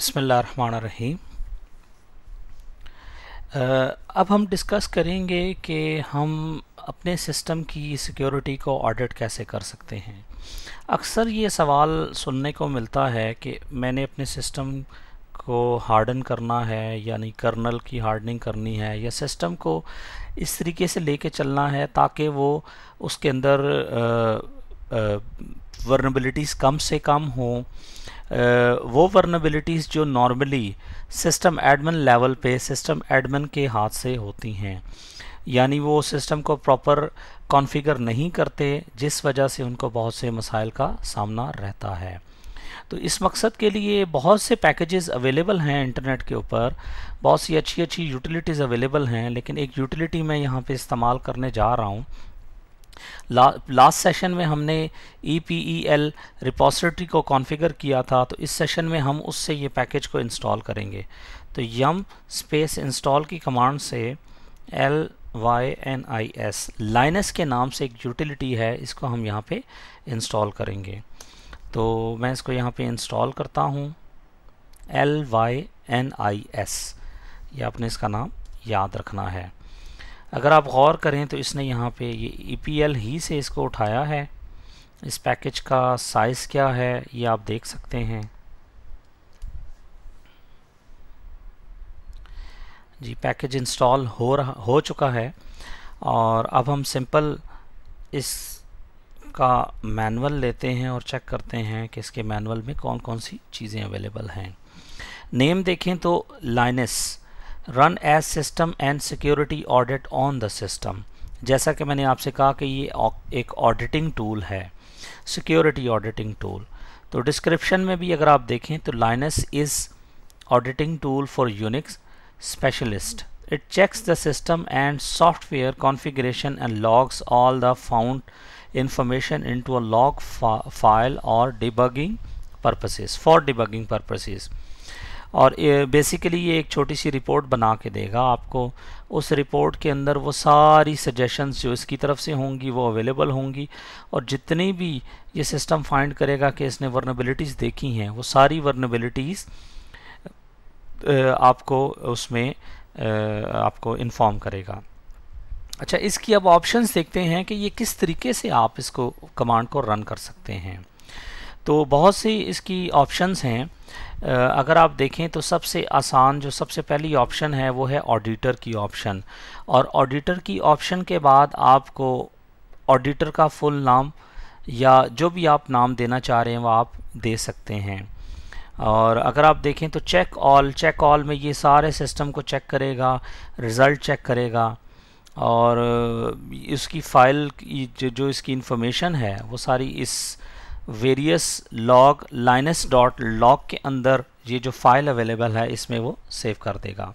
बसमीम अब हम डिस्कस करेंगे कि हम अपने सिस्टम की सिक्योरिटी को ऑडिट कैसे कर सकते हैं अक्सर ये सवाल सुनने को मिलता है कि मैंने अपने सिस्टम को हार्डन करना है यानी कर्नल की हार्डनिंग करनी है या सिस्टम को इस तरीके से लेके चलना है ताकि वो उसके अंदर आ, वर्नबिलिटीज़ कम से कम हों वो वर्नबिलिटीज़ जो नॉर्मली सिस्टम एडमिन लेवल पे सिस्टम एडमिन के हाथ से होती हैं यानी वो सिस्टम को प्रॉपर कॉन्फ़िगर नहीं करते जिस वजह से उनको बहुत से मसाइल का सामना रहता है तो इस मकसद के लिए बहुत से पैकेजेस अवेलेबल हैं इंटरनेट के ऊपर बहुत सी अच्छी अच्छी यूटिलिटीज़ अवेलेबल हैं लेकिन एक यूटिलिटी मैं यहाँ पे इस्तेमाल करने जा रहा हूँ ला, लास्ट सेशन में हमने E P E L repository को कॉन्फ़िगर किया था तो इस सेशन में हम उससे ये पैकेज को इंस्टॉल करेंगे तो यम स्पेस इंस्टॉल की कमांड से L Y N I S Lynis के नाम से एक यूटिलिटी है इसको हम यहाँ पे इंस्टॉल करेंगे तो मैं इसको यहाँ पे इंस्टॉल करता हूँ L Y N I S ये आपने इसका नाम याद रखना है अगर आप गौर करें तो इसने यहाँ पे ये ई e ही से इसको उठाया है इस पैकेज का साइज़ क्या है ये आप देख सकते हैं जी पैकेज इंस्टॉल हो रहा हो चुका है और अब हम सिंपल इस का मैनुअल लेते हैं और चेक करते हैं कि इसके मैनुअल में कौन कौन सी चीज़ें अवेलेबल हैं नेम देखें तो Lynis run as system and security audit on the system जैसा कि मैंने आपसे कहा कि ये एक ऑडिटिंग टूल है सिक्योरिटी ऑडिटिंग टूल तो डिस्क्रिप्शन में भी अगर आप देखें तो Lynis is auditing tool for Unix specialist it checks the system and software configuration and logs all the found information in to a log file और debugging purposes for debugging purposes. और basically ये एक छोटी सी report बना के देगा आपको उस रिपोर्ट के अंदर वो सारी सजेशंस जो इसकी तरफ से होंगी वो अवेलेबल होंगी और जितनी भी ये सिस्टम फाइंड करेगा कि इसने वर्नेबिलिटीज़ देखी हैं वो सारी वर्नेबिलिटीज़ आपको उसमें आपको इन्फॉर्म करेगा अच्छा इसकी अब ऑप्शंस देखते हैं कि ये किस तरीके से आप इसको कमांड को रन कर सकते हैं तो बहुत सी इसकी ऑप्शंस हैं अगर आप देखें तो सबसे आसान जो सबसे पहली ऑप्शन है वो है ऑडिटर की ऑप्शन और ऑडिटर की ऑप्शन के बाद आपको ऑडिटर का फुल नाम या जो भी आप नाम देना चाह रहे हैं वह आप दे सकते हैं और अगर आप देखें तो चेक ऑल चेक ऑल में ये सारे सिस्टम को चेक करेगा रिज़ल्ट चेक करेगा और इसकी फ़ाइल जो इसकी इन्फॉर्मेशन है वो सारी इस various log Lynis dot log के अंदर ये जो फाइल अवेलेबल है इसमें वो सेव कर देगा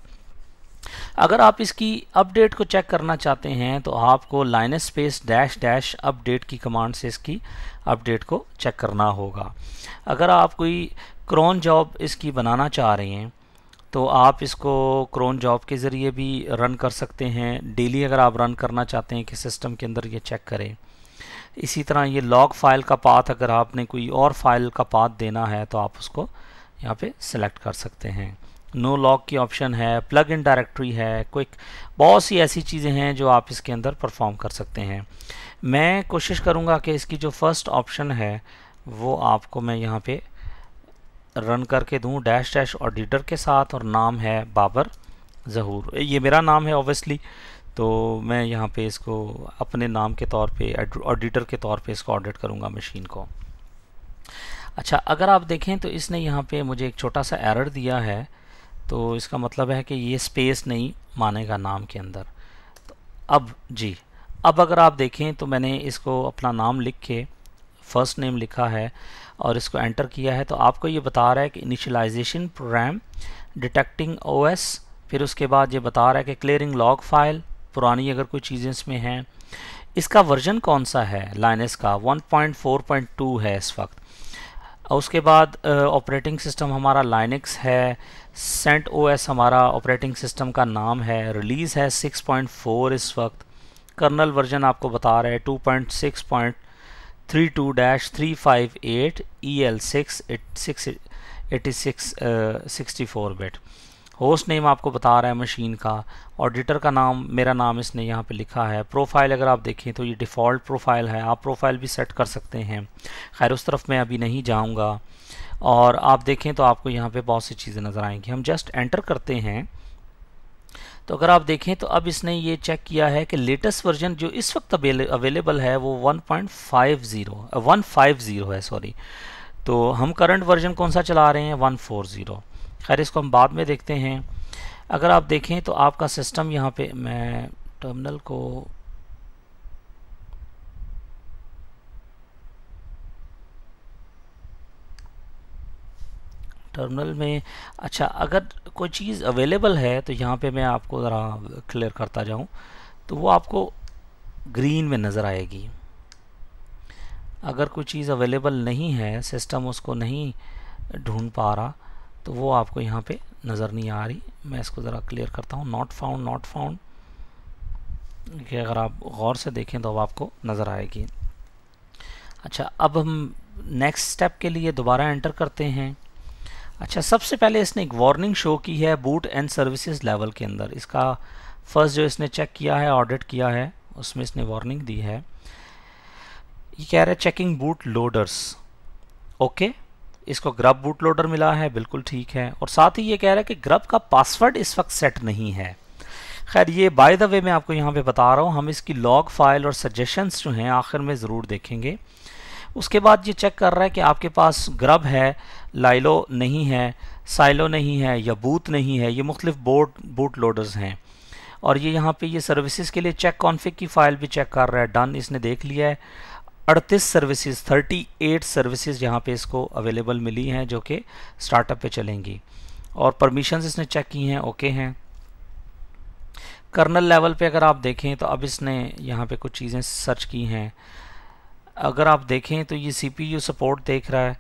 अगर आप इसकी अपडेट को चेक करना चाहते हैं तो आपको Lynis space dash dash update की कमांड से इसकी अपडेट को चेक करना होगा अगर आप कोई क्रोन जॉब इसकी बनाना चाह रहे हैं तो आप इसको क्रोन जॉब के ज़रिए भी रन कर सकते हैं डेली अगर आप रन करना चाहते हैं कि सिस्टम के अंदर ये चेक करें इसी तरह ये लॉग फाइल का पाथ अगर आपने कोई और फाइल का पाथ देना है तो आप उसको यहाँ पे सिलेक्ट कर सकते हैं नो लॉग की ऑप्शन है प्लग इन डायरेक्ट्री है क्विक बहुत सी ऐसी चीज़ें हैं जो आप इसके अंदर परफॉर्म कर सकते हैं मैं कोशिश करूँगा कि इसकी जो फर्स्ट ऑप्शन है वो आपको मैं यहाँ पर रन करके दूँ डैश डैश ऑडिटर के साथ और नाम है बाबर ज़हूर ये मेरा नाम है ओबियसली तो मैं यहाँ पे इसको अपने नाम के तौर पे ऑडिटर के तौर पे इसको ऑडिट करूँगा मशीन को अच्छा अगर आप देखें तो इसने यहाँ पे मुझे एक छोटा सा एरर दिया है तो इसका मतलब है कि ये स्पेस नहीं मानेगा नाम के अंदर तो अब जी अब अगर आप देखें तो मैंने इसको अपना नाम लिख के फ़र्स्ट नेम लिखा है और इसको एंटर किया है तो आपको ये बता रहा है कि इनिशलाइजेशन प्रोग्राम डिटेक्टिंग ओएस फिर उसके बाद ये बता रहा है कि क्लियरिंग लॉग फाइल पुरानी अगर कोई चीज़ें इसमें हैं इसका वर्जन कौन सा है लाइनस का 1.4.2 है इस वक्त उसके बाद ऑपरेटिंग सिस्टम हमारा लाइनक्स है सेंट ओएस हमारा ऑपरेटिंग सिस्टम का नाम है रिलीज़ है 6.4 इस वक्त कर्नल वर्जन आपको बता रहे हैं 2.6.32-358 sixty four bit host name आपको बता रहा है मशीन का ऑडिटर का नाम मेरा नाम इसने यहाँ पे लिखा है प्रोफाइल अगर आप देखें तो ये डिफ़ॉल्ट प्रोफाइल है आप प्रोफाइल भी सेट कर सकते हैं खैर उस तरफ मैं अभी नहीं जाऊँगा और आप देखें तो आपको यहाँ पे बहुत सी चीज़ें नज़र आएंगी हम जस्ट एंटर करते हैं तो अगर आप देखें तो अब इसने ये चेक किया है कि लेटेस्ट वर्जन जो इस वक्त अवेलेबल है वो 1.50 150 है सॉरी तो हम करंट वर्जन कौन सा चला रहे हैं वन खैर इसको हम बाद में देखते हैं अगर आप देखें तो आपका सिस्टम यहाँ पे मैं टर्मिनल को टर्मिनल में अच्छा अगर कोई चीज़ अवेलेबल है तो यहाँ पे मैं आपको ज़रा क्लियर करता जाऊँ तो वो आपको ग्रीन में नज़र आएगी अगर कोई चीज़ अवेलेबल नहीं है सिस्टम उसको नहीं ढूंढ पा रहा तो वो आपको यहाँ पे नज़र नहीं आ रही मैं इसको ज़रा क्लियर करता हूँ नॉट फाउंड नॉट फाउंड कि अगर आप गौर से देखें तो अब आपको नज़र आएगी अच्छा अब हम नेक्स्ट स्टेप के लिए दोबारा एंटर करते हैं अच्छा सबसे पहले इसने एक वार्निंग शो की है बूट एंड सर्विसेज लेवल के अंदर इसका फर्स्ट जो इसने चेक किया है ऑडिट किया है उसमें इसने वार्निंग दी है ये कह रहा है checking boot loaders okay okay? इसको ग्रब बूट लोडर मिला है बिल्कुल ठीक है और साथ ही ये कह रहा है कि ग्रब का पासवर्ड इस वक्त सेट नहीं है खैर ये बाय द वे मैं आपको यहाँ पे बता रहा हूँ हम इसकी लॉग फाइल और सजेशंस जो हैं आखिर में ज़रूर देखेंगे उसके बाद ये चेक कर रहा है कि आपके पास ग्रब है लाइलो नहीं है साइलो नहीं है या बूथ नहीं है ये मुख्तफ बोट बूट लोडर्स हैं और ये यहाँ पे ये सर्विसेज के लिए चेक कॉन्फ़िग की फ़ाइल भी चेक कर रहा है डन इसने देख लिया है अड़तीस सर्विसेज 38 सर्विसेज यहाँ पे इसको अवेलेबल मिली हैं जो कि स्टार्टअप पे चलेंगी और परमिशंस इसने चेक की हैं ओके हैं कर्नल लेवल पे अगर आप देखें तो अब इसने यहाँ पे कुछ चीज़ें सर्च की हैं अगर आप देखें तो ये सी सपोर्ट देख रहा है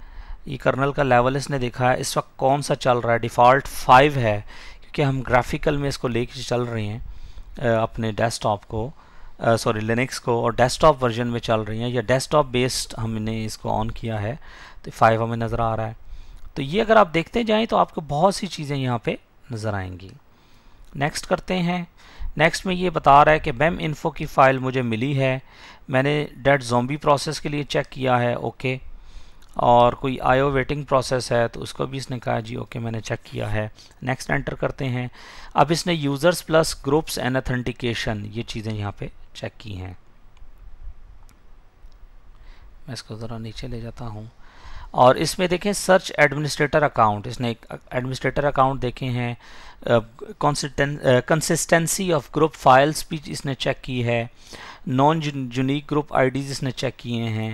ये कर्नल का लेवल इसने देखा है इस वक्त कौन सा चल रहा है डिफ़ॉल्ट फाइव है क्योंकि हम ग्राफिकल में इसको ले चल रहे हैं अपने डेस्कटॉप को सॉरी uh, लिनक्स को और डेस्कटॉप वर्जन में चल रही हैं या डेस्कटॉप बेस्ड हमने इसको ऑन किया है तो फाइव हमें नज़र आ रहा है तो ये अगर आप देखते जाएँ तो आपको बहुत सी चीज़ें यहाँ पर नज़र आएंगी नेक्स्ट करते हैं नेक्स्ट में ये बता रहा है कि बैम इन्फो की फ़ाइल मुझे मिली है मैंने डेड जोम्बी प्रोसेस के लिए चेक किया है ओके और कोई आयो वेटिंग प्रोसेस है तो उसको भी इसने कहा जी ओके मैंने चेक किया है नेक्स्ट एंटर करते हैं अब इसने users plus groups and authentication ये चीज़ें यहाँ पे चेक की हैं मैं इसको ज़रा नीचे ले जाता हूँ और इसमें देखें सर्च एडमिनिस्ट्रेटर अकाउंट इसने एडमिनिस्ट्रेटर अकाउंट देखे हैं कंसिस्टेंसी ऑफ ग्रुप फाइल्स भी इसने चेक की है नॉन यूनिक ग्रुप आईडीज इसने चेक किए हैं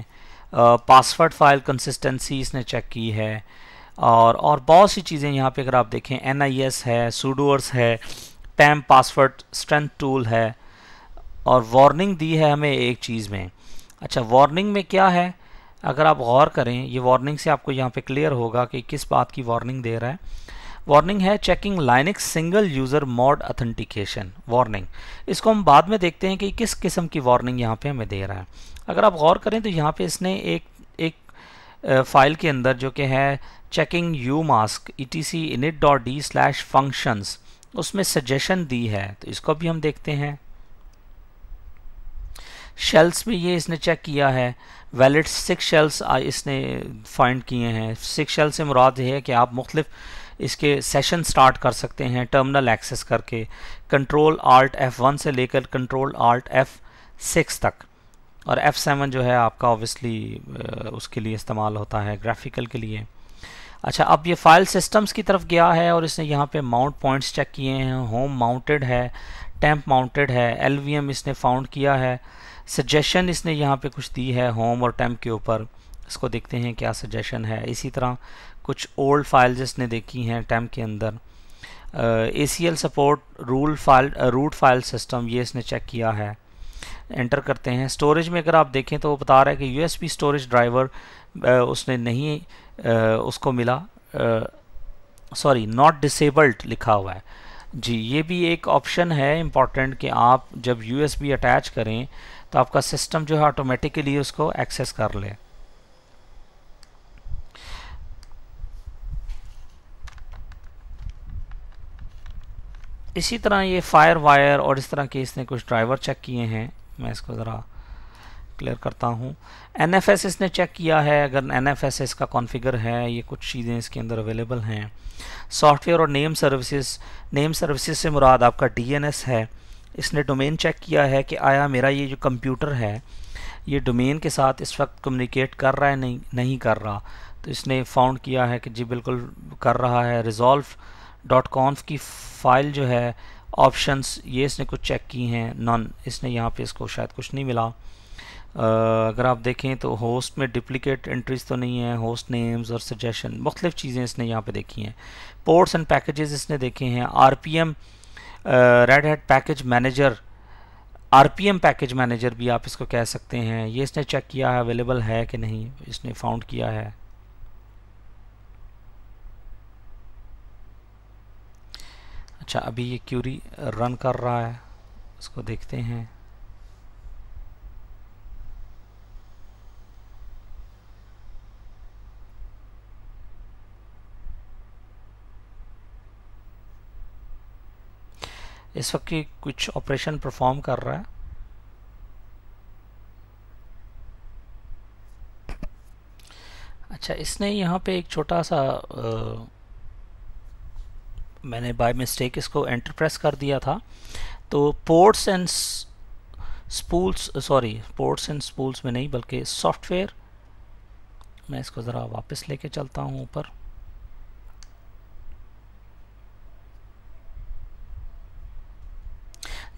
पासवर्ड फाइल कंसिस्टेंसी इसने चेक की है और और बहुत सी चीज़ें यहाँ पे अगर आप देखें एन है सूडोअर्स है पैम पासवर्ड स्ट्रेंथ टूल है और वार्निंग दी है हमें एक चीज़ में अच्छा वार्निंग में क्या है अगर आप गौर करें ये वार्निंग से आपको यहाँ पे क्लियर होगा कि किस बात की वार्निंग दे रहा है वार्निंग है checking Linux single user mode authentication warning इसको हम बाद में देखते हैं कि किस किस्म की वार्निंग यहाँ पे हमें दे रहा है अगर आप गौर करें तो यहाँ पे इसने एक एक फाइल के अंदर जो कि है checking umask E T C init dot D slash functions उसमें सजेशन दी है तो इसको भी हम देखते हैं शेल्स भी ये इसने चेक किया है वैलिड सिक्स शेल्स इसने फाइंड किए हैं सिक्स शेल से मुराद ये है कि आप मुख्तफ इसके सेशन स्टार्ट कर सकते हैं टर्मिनल एक्सेस करके कंट्रोल आर्ट एफ़ वन से लेकर कंट्रोल आर्ट एफ़ सिक्स तक और एफ़ सेवन जो है आपका ऑब्वियसली उसके लिए इस्तेमाल होता है ग्राफिकल के लिए अच्छा अब ये फाइल सिस्टम्स की तरफ गया है और इसने यहाँ पे माउंट पॉइंट्स चेक किए हैं होम माउंटेड है टैंप माउंटेड है एल इसने फाउंड किया है सजेशन इसने यहाँ पे कुछ दी है होम और टेम्प के ऊपर इसको देखते हैं क्या सजेशन है इसी तरह कुछ ओल्ड फाइल्स इसने देखी हैं टेम्प के अंदर A C L support rule file root file system ये इसने चेक किया है एंटर करते हैं स्टोरेज में अगर आप देखें तो वो बता रहा है कि यूएसबी स्टोरेज ड्राइवर उसने नहीं आ, उसको मिला सॉरी नॉट डिसेबल्ड लिखा हुआ है जी ये भी एक ऑप्शन है इम्पॉर्टेंट कि आप जब बी अटैच करें तो आपका सिस्टम जो है ऑटोमेटिकली उसको एक्सेस कर ले इसी तरह ये फायर वायर और इस तरह के इसने कुछ ड्राइवर चेक किए हैं मैं इसको ज़रा क्लियर करता हूँ एन एफ एस इसने चेक किया है अगर एन एफ एस इसका कॉन्फ़िगर है ये कुछ चीज़ें इसके अंदर अवेलेबल हैं सॉफ्टवेयर और नेम सर्विसेज नेम सर्विसेज से मुराद आपका डी एन एस है इसने डोमेन चेक किया है कि आया मेरा ये जो कंप्यूटर है ये डोमेन के साथ इस वक्त कम्युनिकेट कर रहा है नहीं नहीं कर रहा तो इसने फाउंड किया है कि जी बिल्कुल कर रहा है रिजॉल्व डॉट कॉन्फ की फ़ाइल जो है ऑप्शंस ये इसने कुछ चेक की हैं नॉन इसने यहाँ पे इसको शायद कुछ नहीं मिला आ, अगर आप देखें तो होस्ट में डिप्लिकेट एंट्रीज तो नहीं है होस्ट नेम्स और सजेशन मुख्तलिफ़ चीज़ें इसने यहाँ पे देखी हैं पोर्ट्स एंड पैकेजेस इसने देखे हैं R P M Red Hat package manager RPM package manager भी आप इसको कह सकते हैं ये इसने चेक किया है अवेलेबल है कि नहीं इसने फाउंड किया है अच्छा अभी ये क्यूरी रन कर रहा है इसको देखते हैं इस वक्त की कुछ ऑपरेशन परफॉर्म कर रहा है अच्छा इसने यहाँ पे एक छोटा सा आ, मैंने बाय मिस्टेक इसको एंटर प्रेस कर दिया था तो ports and spools sorry ports and spools में नहीं बल्कि सॉफ्टवेयर मैं इसको ज़रा वापस लेके चलता हूँ ऊपर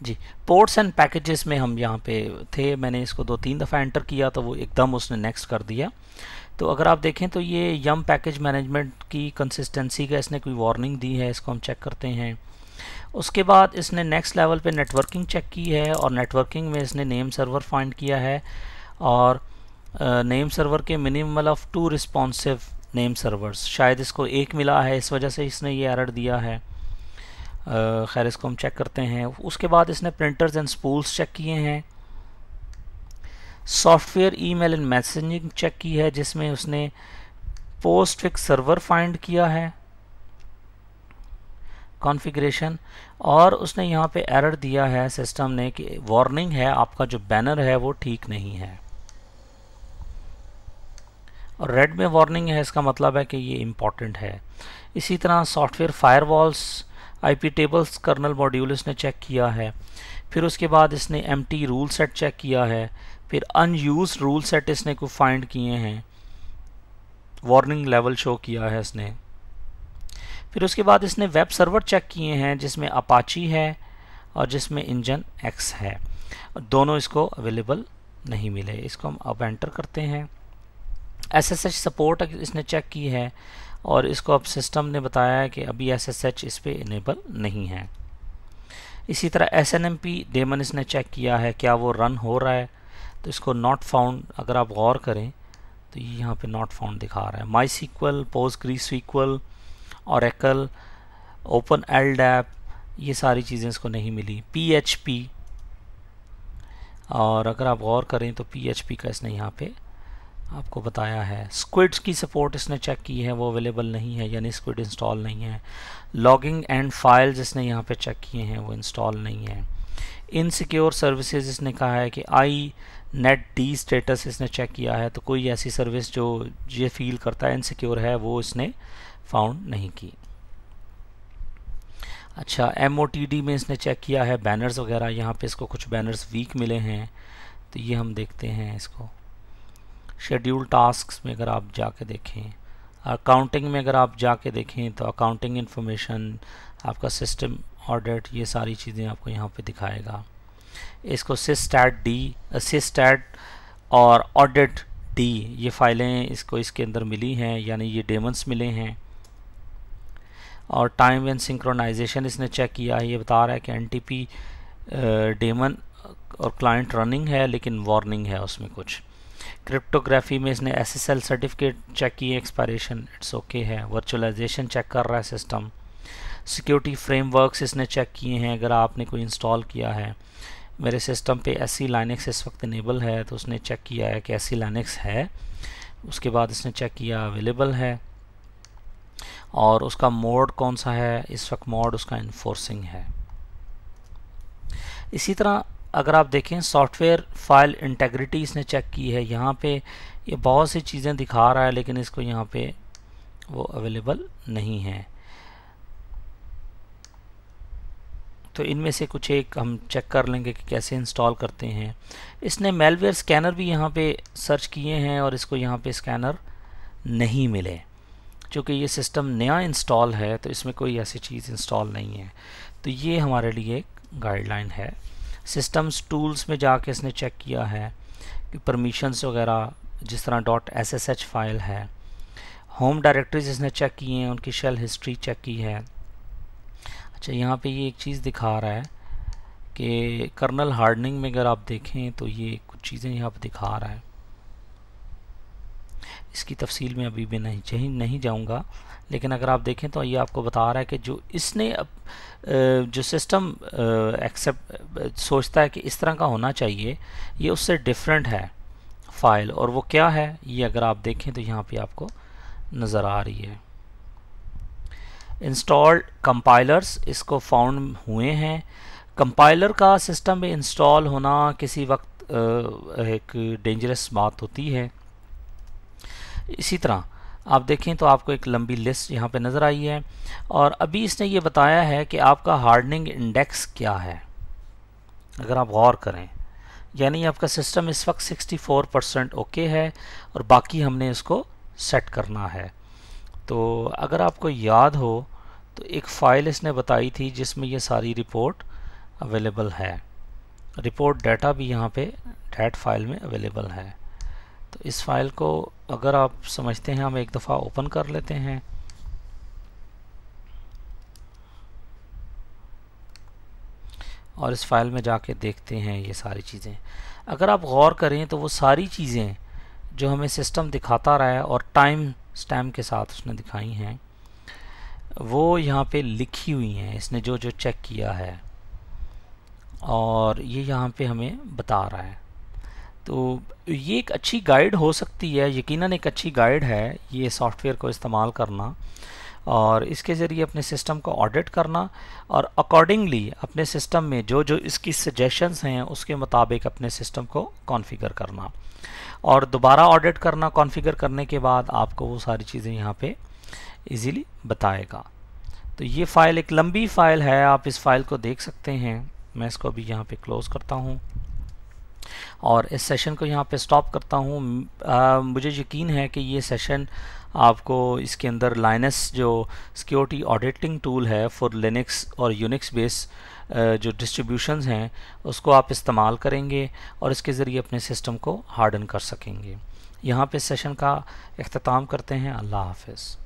जी पोर्ट्स एंड पैकेजेस में हम यहाँ पे थे मैंने इसको दो तीन दफ़ा एंटर किया तो वो एकदम उसने नेक्स्ट कर दिया तो अगर आप देखें तो ये यम पैकेज मैनेजमेंट की कंसिस्टेंसी का इसने कोई वार्निंग दी है इसको हम चेक करते हैं उसके बाद इसने नेक्स्ट लेवल पे नेटवर्किंग चेक की है और नेटवर्किंग में इसने नेम सर्वर फाइंड किया है और नेम सर्वर के minimal of two responsive name servers शायद इसको एक मिला है इस वजह से इसने ये एरर दिया है खैर इसको हम चेक करते हैं उसके बाद इसने प्रिंटर्स एंड स्पूल्स चेक किए हैं software email and messaging check की है जिसमें उसने पोस्ट फिक्स सर्वर फाइंड किया है कॉन्फ़िगरेशन और उसने यहाँ पे एरर दिया है सिस्टम ने कि वार्निंग है आपका जो बैनर है वो ठीक नहीं है और रेड में वार्निंग है इसका मतलब है कि ये इम्पॉर्टेंट है इसी तरह software firewalls I P tables kernel module इसने चेक किया है फिर उसके बाद इसने M T rule set check किया है फिर अनयूज रूल सेट इसने को फाइंड किए हैं वार्निंग लेवल शो किया है इसने फिर उसके बाद इसने वेब सर्वर चेक किए हैं जिसमें अपाची है और जिसमें इंजन एक्स है दोनों इसको अवेलेबल नहीं मिले इसको हम अब एंटर करते हैं एस एस एच सपोर्ट इसने चेक की है और इसको अब सिस्टम ने बताया है कि अभी एस एस एच इस पर इनेबल नहीं है इसी तरह S N M P daemon इसने चेक किया है क्या वो रन हो रहा है तो इसको नॉट फाउंड अगर आप गौर करें तो ये यहाँ पे नॉट फाउंड दिखा रहा है MySQL PostgreSQL और एकल ओपन एल डैप ये सारी चीज़ें इसको नहीं मिली पी एच पी और अगर आप गौर करें तो पी एच पी का इसने यहाँ पर आपको बताया है स्क्विड्स की सपोर्ट इसने चेक की है वो अवेलेबल नहीं है यानी स्क्विड इंस्टॉल नहीं है लॉगिंग एंड फाइल्स इसने यहाँ पे चेक किए हैं वो इंस्टॉल नहीं है इनसिक्योर सर्विसेज इसने कहा है कि आई नेट डी स्टेटस इसने चेक किया है तो कोई ऐसी सर्विस जो ये फील करता है इनसिक्योर है वो इसने फाउंड नहीं की अच्छा एम में इसने चेक किया है बैनर्स वगैरह यहाँ पे इसको कुछ बैनर्स वीक मिले हैं तो ये हम देखते हैं इसको शेड्यूल टास्क में अगर आप जाके देखें अकाउंटिंग में अगर आप जाके देखें तो अकाउंटिंग इन्फॉर्मेशन आपका सिस्टम ऑडिट ये सारी चीज़ें आपको यहाँ पे दिखाएगा इसको सिस्टैट डी सिस्टैट और ऑडिट डी ये फाइलें इसको इसके अंदर मिली हैं यानी ये डेमंस मिले हैं और टाइम एंड सिंक्रोनाइजेशन इसने चेक किया है ये बता रहा है कि एन डेमन और क्लाइंट रनिंग है लेकिन वार्निंग है उसमें कुछ क्रिप्टोग्राफी में इसने S S L certificate check किए एक्सपायरेशन इट्स ओके है वर्चुअलाइजेशन चेक कर रहा है सिस्टम सिक्योरिटी फ्रेमवर्क्स इसने चेक किए हैं अगर आपने कोई इंस्टॉल किया है मेरे सिस्टम पे एस सी लाइनिक्स इस वक्त इनेबल है तो उसने चेक किया है कि एस सी लाइनिक्स है उसके बाद इसने चेक किया अवेलेबल है और उसका मोड कौन सा है इस वक्त मोड उसका इन्फोर्सिंग है इसी तरह अगर आप देखें सॉफ्टवेयर फाइल इंटेग्रिटी इसने चेक की है यहाँ पे ये बहुत सी चीज़ें दिखा रहा है लेकिन इसको यहाँ पे वो अवेलेबल नहीं है तो इनमें से कुछ एक हम चेक कर लेंगे कि कैसे इंस्टॉल करते हैं इसने मेलवेयर स्कैनर भी यहाँ पे सर्च किए हैं और इसको यहाँ पे स्कैनर नहीं मिले क्योंकि ये सिस्टम नया इंस्टॉल है तो इसमें कोई ऐसी चीज़ इंस्टॉल नहीं है तो ये हमारे लिए एक गाइडलाइन है सिस्टम्स टूल्स में जाके इसने चेक किया है कि परमिशंस वगैरह जिस तरह dot S S H file है होम डायरेक्टरीज इसने चेक की हैं उनकी शेल हिस्ट्री चेक की है अच्छा यहाँ पे ये एक चीज़ दिखा रहा है कि कर्नल हार्डनिंग में अगर आप देखें तो ये कुछ चीज़ें यहाँ पर दिखा रहा है इसकी तफसील में अभी भी नहीं चाहिए नहीं जाऊँगा लेकिन अगर आप देखें तो ये आपको बता रहा है कि जो इसने अप, जो सिस्टम एक्सेप्ट सोचता है कि इस तरह का होना चाहिए ये उससे डिफरेंट है फ़ाइल और वो क्या है ये अगर आप देखें तो यहाँ पे आपको नज़र आ रही है इंस्टॉल्ड कंपाइलर्स इसको फाउंड हुए हैं कंपाइलर का सिस्टम में इंस्टॉल होना किसी वक्त एक डेंजरस बात होती है इसी तरह आप देखें तो आपको एक लंबी लिस्ट यहाँ पे नज़र आई है और अभी इसने ये बताया है कि आपका हार्डनिंग इंडेक्स क्या है अगर आप गौर करें यानी आपका सिस्टम इस वक्त 64 परसेंट ओके है और बाकी हमने इसको सेट करना है तो अगर आपको याद हो तो एक फ़ाइल इसने बताई थी जिसमें ये सारी रिपोर्ट अवेलेबल है रिपोर्ट डाटा भी यहाँ पे डेट फाइल में अवेलेबल है तो इस फाइल को अगर आप समझते हैं हम एक दफ़ा ओपन कर लेते हैं और इस फाइल में जाके देखते हैं ये सारी चीज़ें अगर आप गौर करें तो वो सारी चीज़ें जो हमें सिस्टम दिखाता रहा है और टाइम स्टैम्प के साथ उसने दिखाई हैं वो यहाँ पे लिखी हुई हैं इसने जो जो चेक किया है और ये यहाँ पे हमें बता रहा है तो ये एक अच्छी गाइड हो सकती है यकीनन एक अच्छी गाइड है ये सॉफ्टवेयर को इस्तेमाल करना और इसके ज़रिए अपने सिस्टम को ऑडिट करना और अकॉर्डिंगली अपने सिस्टम में जो जो इसकी सजेशंस हैं उसके मुताबिक अपने सिस्टम को कॉन्फ़िगर करना और दोबारा ऑडिट करना कॉन्फ़िगर करने के बाद आपको वो सारी चीज़ें यहाँ पे इजीली बताएगा तो ये फ़ाइल एक लंबी फ़ाइल है आप इस फाइल को देख सकते हैं मैं इसको अभी यहाँ पर क्लोज़ करता हूँ और इस सेशन को यहाँ पे स्टॉप करता हूँ मुझे यकीन है कि ये सेशन आपको इसके अंदर लाइनस जो सिक्योरिटी ऑडिटिंग टूल है फॉर लिनक्स और यूनिक्स बेस जो डिस्ट्रीब्यूशन हैं उसको आप इस्तेमाल करेंगे और इसके ज़रिए अपने सिस्टम को हार्डन कर सकेंगे यहाँ पे सेशन का अख्ताम करते हैं अल्लाह हाफिज़